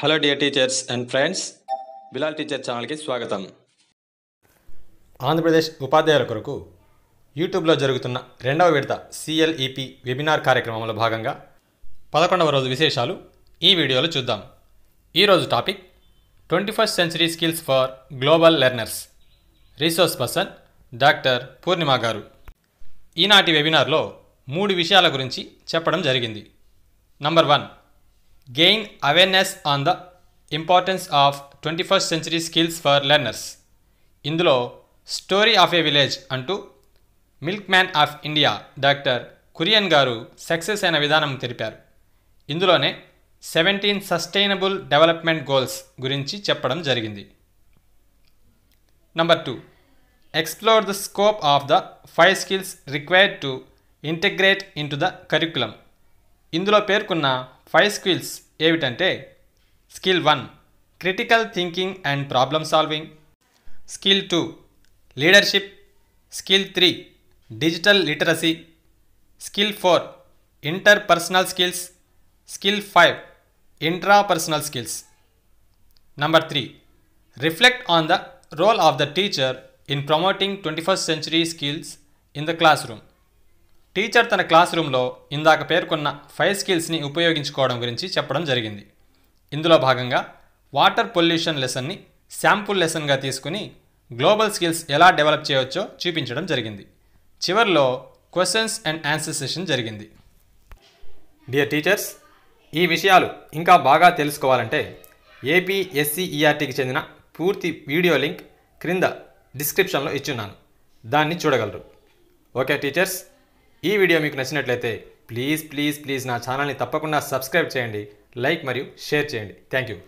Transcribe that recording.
hello dear teachers and friends Bilal teacher ఛానల్కి స్వాగతం ఆంధ్రప్రదేశ్ ఉపాధ్యాయుల కొరకు యూట్యూబ్లో జరుగుతున్న రెండవ విడత సిఎల్ఈపి వెబినార్ e కార్యక్రమంలో భాగంగా పదకొండవ రోజు విశేషాలు ఈ వీడియోలో చూద్దాం ఈరోజు topic twenty first century skills for global learners resource person doctor Purnima గారు ఈనాటి వెబినార్లో మూడు విషయాల గురించి చెప్పడం జరిగింది number one gain awareness on the importance of twenty first century skills for learners ఇందులో స్టోరీ ఆఫ్ ఏ విలేజ్ అంటూ milk man of India doctor Kurien గారు సక్సెస్ అయిన విధానం తెలిపారు ఇందులోనే సెవెంటీన్ సస్టైనబుల్ డెవలప్మెంట్ గోల్స్ గురించి చెప్పడం జరిగింది number two explore the scope of the five skills required to integrate into the curriculum ఇందులో పేర్కొన్న ఫైవ్ స్కిల్స్ ఏమిటంటే skill one critical thinking and problem solving skill two leadership skill three digital literacy skill four interpersonal skills skill five intrapersonal skills number three reflect on the role of the teacher in promoting twenty first century skills in the classroom teacher తన class రూమ్లో ఇందాక పేర్కొన్న five స్కిల్స్ని ఉపయోగించుకోవడం గురించి చెప్పడం జరిగింది ఇందులో భాగంగా వాటర్ పొల్యూషన్ లెసన్ని శాంపుల్ లెసన్గా తీసుకుని గ్లోబల్ స్కిల్స్ ఎలా డెవలప్ చేయవచ్చో చూపించడం జరిగింది చివరిలో క్వశ్చన్స్ అండ్ ఆన్సర్ సెషన్ జరిగింది డియర్ టీచర్స్ ఈ విషయాలు ఇంకా బాగా తెలుసుకోవాలంటే ఏపీఎస్సిఈఆర్టీకి చెందిన పూర్తి వీడియో లింక్ క్రింద డిస్క్రిప్షన్లో ఇచ్చున్నాను దాన్ని చూడగలరు ఓకే టీచర్స్ ఈ వీడియో మీకు నచ్చినట్లయితే ప్లీజ్ ప్లీజ్ ప్లీజ్ నా ఛానల్ని తప్పకుండా సబ్స్క్రైబ్ చేయండి లైక్ మరియు షేర్ చేయండి థ్యాంక్ యూ